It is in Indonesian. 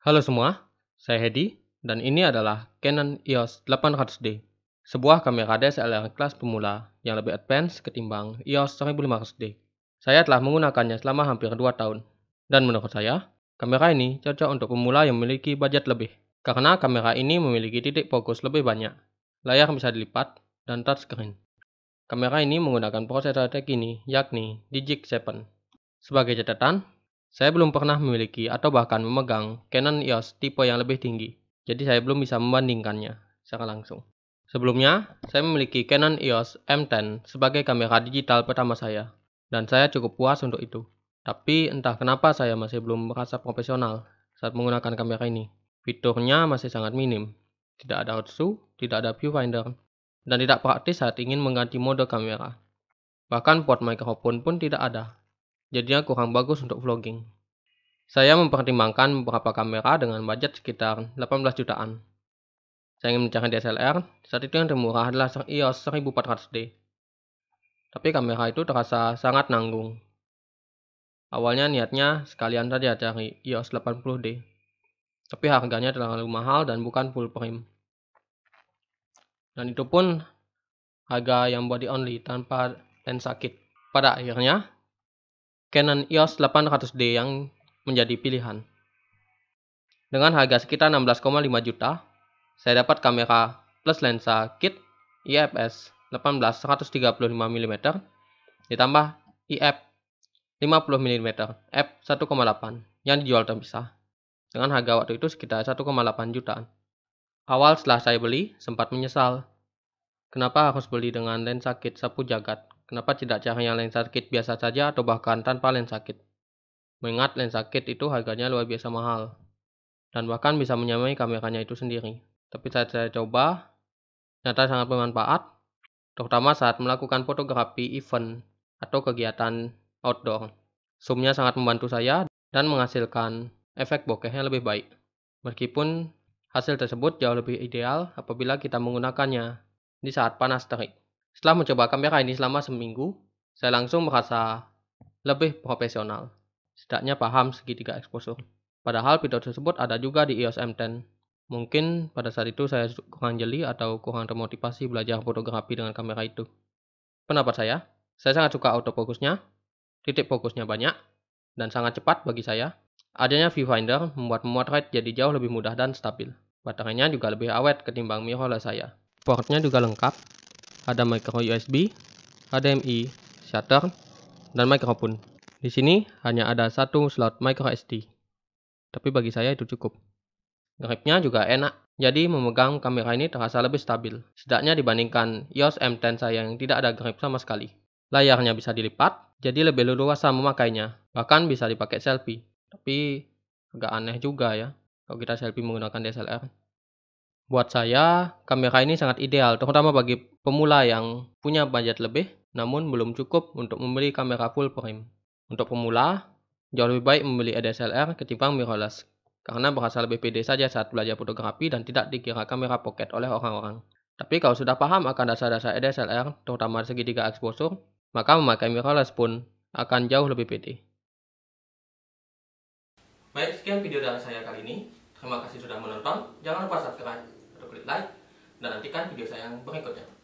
Halo semua, saya Hedi dan ini adalah Canon EOS 800D, sebuah kamera DSLR kelas pemula yang lebih advance ketimbang EOS 1500D. Saya telah menggunakannya selama hampir 2 tahun dan menurut saya, kamera ini cocok untuk pemula yang memiliki budget lebih karena kamera ini memiliki titik fokus lebih banyak, layar bisa dilipat, dan touchscreen. Kamera ini menggunakan prosesor terkini yakni Digic 7. Sebagai catatan, saya belum pernah memiliki atau bahkan memegang Canon EOS tipe yang lebih tinggi, jadi saya belum bisa membandingkannya secara langsung. Sebelumnya, saya memiliki Canon EOS M10 sebagai kamera digital pertama saya, dan saya cukup puas untuk itu. Tapi entah kenapa saya masih belum merasa profesional saat menggunakan kamera ini. Fiturnya masih sangat minim. Tidak ada otsu, tidak ada viewfinder, dan tidak praktis saat ingin mengganti mode kamera. Bahkan port microphone pun tidak ada, jadinya kurang bagus untuk vlogging. Saya mempertimbangkan beberapa kamera dengan budget sekitar 18 jutaan. Saya ingin mencari DSLR, saat itu yang termurah adalah EOS iya, 1400D. Tapi kamera itu terasa sangat nanggung. Awalnya niatnya sekalian saja cari EOS 80D. Tapi harganya terlalu mahal dan bukan full frame. Dan itu pun harga yang body only tanpa lensa kit. Pada akhirnya, Canon EOS 800D yang menjadi pilihan. Dengan harga sekitar 16,5 juta, saya dapat kamera plus lensa kit IFS 18 135mm ditambah IF 50mm f 1,8 yang dijual terpisah dengan harga waktu itu sekitar 1,8 jutaan. Awal setelah saya beli, sempat menyesal. Kenapa harus beli dengan lensa kit sapu jagat? Kenapa tidak cahaya lensa kit biasa saja atau bahkan tanpa lensa kit? Mengingat lensa kit itu harganya luar biasa mahal dan bahkan bisa menyamai kameranya itu sendiri. Tapi saat saya coba, ternyata sangat bermanfaat, terutama saat melakukan fotografi event atau kegiatan outdoor. Zoomnya sangat membantu saya dan menghasilkan efek bokehnya lebih baik. Meskipun hasil tersebut jauh lebih ideal apabila kita menggunakannya di saat panas terik. Setelah mencoba kamera ini selama seminggu, saya langsung merasa lebih profesional. Setidaknya paham segitiga eksposur. Padahal video tersebut ada juga di EOS M10. Mungkin pada saat itu saya kurang jeli atau kurang termotivasi belajar fotografi dengan kamera itu. Pendapat saya, saya sangat suka autofocusnya, titik fokusnya banyak, dan sangat cepat bagi saya. Adanya viewfinder membuat memotret jadi jauh lebih mudah dan stabil. Baterainya juga lebih awet ketimbang mirrorless saya. Portnya juga lengkap, ada micro USB, HDMI, shutter, dan microphone. Di sini hanya ada satu slot micro SD. Tapi bagi saya itu cukup. Gripnya juga enak, jadi memegang kamera ini terasa lebih stabil. Setidaknya dibandingkan EOS M10 saya yang tidak ada grip sama sekali. Layarnya bisa dilipat, jadi lebih leluasa memakainya. Bahkan bisa dipakai selfie. Tapi agak aneh juga ya, kalau kita selfie menggunakan DSLR. Buat saya, kamera ini sangat ideal, terutama bagi pemula yang punya budget lebih, namun belum cukup untuk membeli kamera full frame. Untuk pemula, jauh lebih baik membeli DSLR ketimbang mirrorless, karena berasa lebih pede saja saat belajar fotografi dan tidak dikira kamera pocket oleh orang-orang. Tapi kalau sudah paham akan dasar-dasar DSLR, terutama segitiga exposure, maka memakai mirrorless pun akan jauh lebih pede. Baik, sekian video dari saya kali ini. Terima kasih sudah menonton. Jangan lupa subscribe klik like dan nantikan video saya yang berikutnya